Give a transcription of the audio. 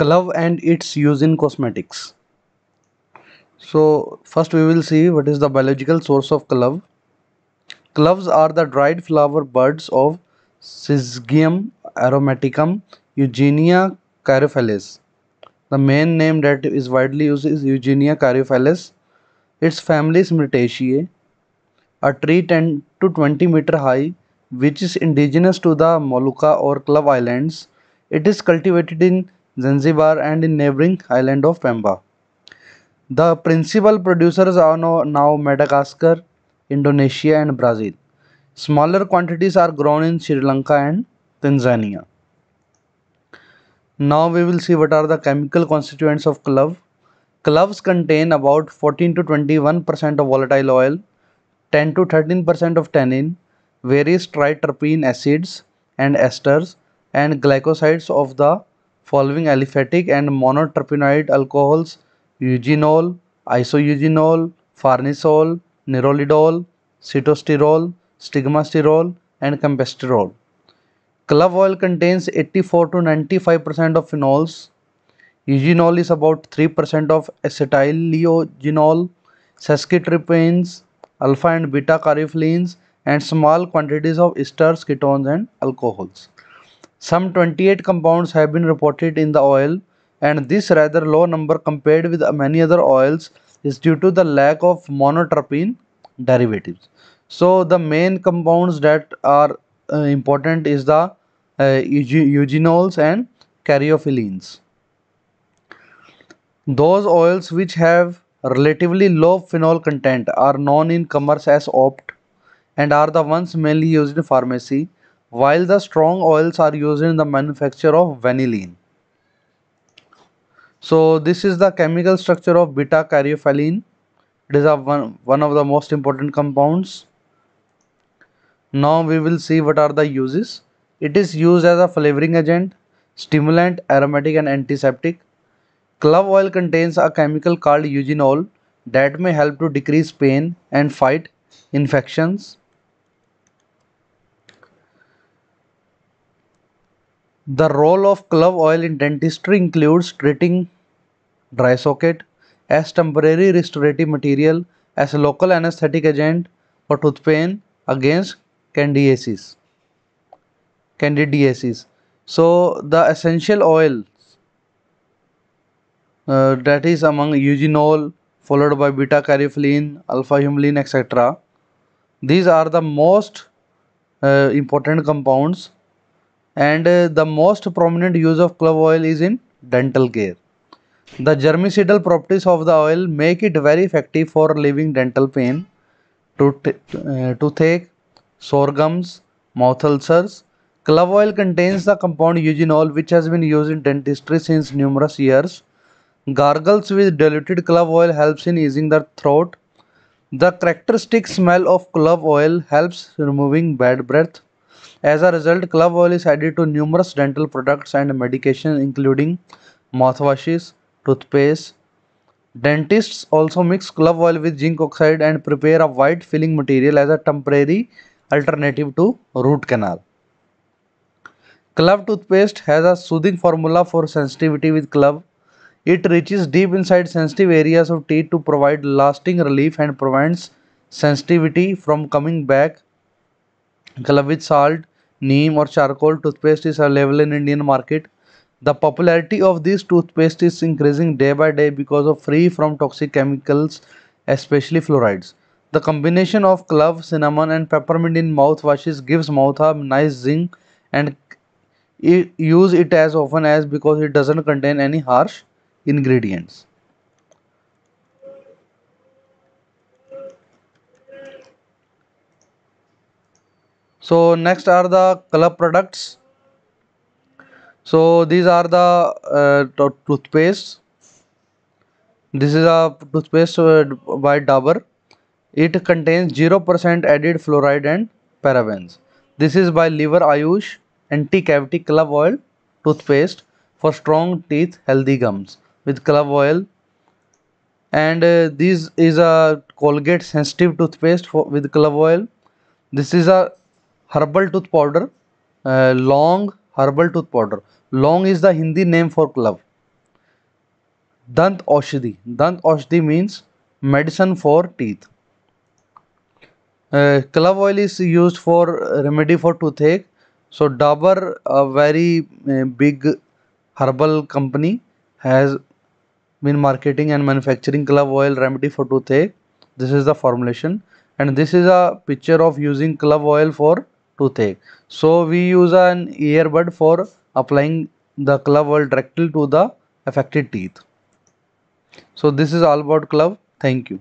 clove and its use in cosmetics so first we will see what is the biological source of clove cloves are the dried flower buds of Syzygium aromaticum Eugenia caryophyllis the main name that is widely used is Eugenia caryophyllis its family is Myrtaceae a tree 10 to 20 meter high which is indigenous to the Molucca or clove Islands. It is cultivated in Zanzibar and in neighboring island of Pemba. The principal producers are now Madagascar, Indonesia and Brazil. Smaller quantities are grown in Sri Lanka and Tanzania. Now we will see what are the chemical constituents of clove. Cloves contain about 14 to 21% of volatile oil, 10 to 13% of tannin, various triterpene acids and esters and glycosides of the following aliphatic and monoterpenoid alcohols eugenol, isoeugenol, farnesol, nerolidol, cetosterol, stigmasterol and campesterol. Clove oil contains 84 to 95% of phenols. Eugenol is about 3% of acetyleogenol, sesquiterpenes, alpha and beta cariflenes and small quantities of esters, ketones and alcohols. Some 28 compounds have been reported in the oil and this rather low number compared with many other oils is due to the lack of monoterpene derivatives. So the main compounds that are uh, important is the uh, eugenols and caryophyllines. Those oils which have relatively low phenol content are known in commerce as opt and are the ones mainly used in pharmacy while the strong oils are used in the manufacture of vanillin. So this is the chemical structure of beta caryophylline. It is a one, one of the most important compounds. Now we will see what are the uses. It is used as a flavoring agent, stimulant, aromatic and antiseptic. Clove oil contains a chemical called eugenol that may help to decrease pain and fight infections. The role of clove oil in dentistry includes treating dry socket as temporary restorative material, as a local anesthetic agent for tooth pain against candidiasis. candidiasis. So the essential oils uh, that is among eugenol followed by beta cariflin, alpha humulin etc. These are the most uh, important compounds and uh, the most prominent use of clove oil is in dental care. The germicidal properties of the oil make it very effective for relieving dental pain, uh, toothache, sore toothache, sorghums, mouth ulcers. Clove oil contains the compound eugenol which has been used in dentistry since numerous years. Gargles with diluted clove oil helps in easing the throat. The characteristic smell of clove oil helps removing bad breath. As a result, clove oil is added to numerous dental products and medications, including mouthwashes, toothpaste. Dentists also mix clove oil with zinc oxide and prepare a white filling material as a temporary alternative to root canal. Clove toothpaste has a soothing formula for sensitivity with clove. It reaches deep inside sensitive areas of teeth to provide lasting relief and prevents sensitivity from coming back Glove with salt, neem or charcoal toothpaste is available in Indian market. The popularity of this toothpaste is increasing day by day because of free from toxic chemicals especially fluorides. The combination of clove, cinnamon and peppermint in mouthwashes gives mouth a nice zing and use it as often as because it doesn't contain any harsh ingredients. so next are the color products so these are the uh, toothpaste this is a toothpaste uh, by Dabur it contains 0% added fluoride and parabens this is by liver ayush anti-cavity club oil toothpaste for strong teeth healthy gums with club oil and uh, this is a colgate sensitive toothpaste for, with club oil this is a herbal tooth powder, uh, long herbal tooth powder. Long is the Hindi name for clove. Dant oshidi. Dant oshidi means medicine for teeth. Uh, clove oil is used for remedy for toothache. So Dabur, a very uh, big herbal company, has been marketing and manufacturing clove oil remedy for toothache. This is the formulation and this is a picture of using clove oil for toothache. So we use an earbud for applying the clove oil directly to the affected teeth. So this is all about clove. Thank you.